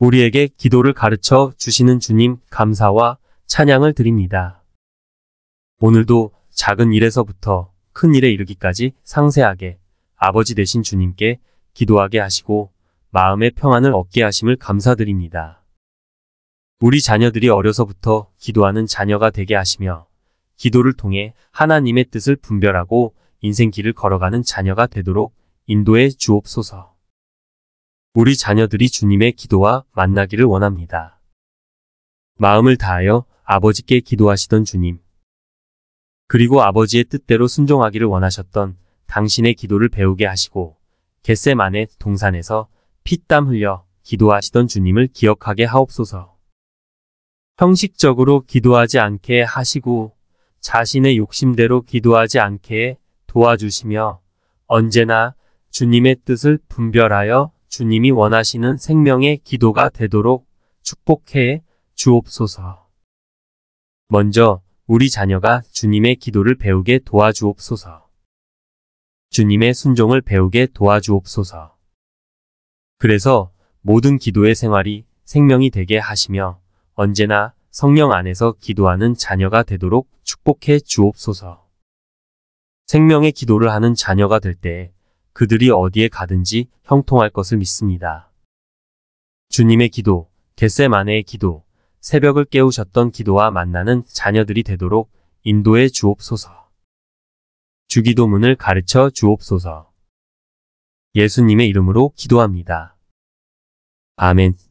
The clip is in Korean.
우리에게 기도를 가르쳐 주시는 주님 감사와 찬양을 드립니다. 오늘도 작은 일에서부터 큰 일에 이르기까지 상세하게 아버지 되신 주님께 기도하게 하시고 마음의 평안을 얻게 하심을 감사드립니다. 우리 자녀들이 어려서부터 기도하는 자녀가 되게 하시며 기도를 통해 하나님의 뜻을 분별하고 인생길을 걸어가는 자녀가 되도록 인도해 주옵소서. 우리 자녀들이 주님의 기도와 만나기를 원합니다. 마음을 다하여 아버지께 기도하시던 주님, 그리고 아버지의 뜻대로 순종하기를 원하셨던 당신의 기도를 배우게 하시고 겟세만의 동산에서 피땀 흘려 기도하시던 주님을 기억하게 하옵소서. 형식적으로 기도하지 않게 하시고 자신의 욕심대로 기도하지 않게 도와주시며 언제나 주님의 뜻을 분별하여 주님이 원하시는 생명의 기도가 되도록 축복해 주옵소서. 먼저 우리 자녀가 주님의 기도를 배우게 도와주옵소서. 주님의 순종을 배우게 도와주옵소서. 그래서 모든 기도의 생활이 생명이 되게 하시며 언제나 성령 안에서 기도하는 자녀가 되도록 축복해 주옵소서. 생명의 기도를 하는 자녀가 될때 그들이 어디에 가든지 형통할 것을 믿습니다. 주님의 기도, 겟세마네의 기도, 새벽을 깨우셨던 기도와 만나는 자녀들이 되도록 인도의 주옵소서. 주기도문을 가르쳐 주옵소서. 예수님의 이름으로 기도합니다. 아멘.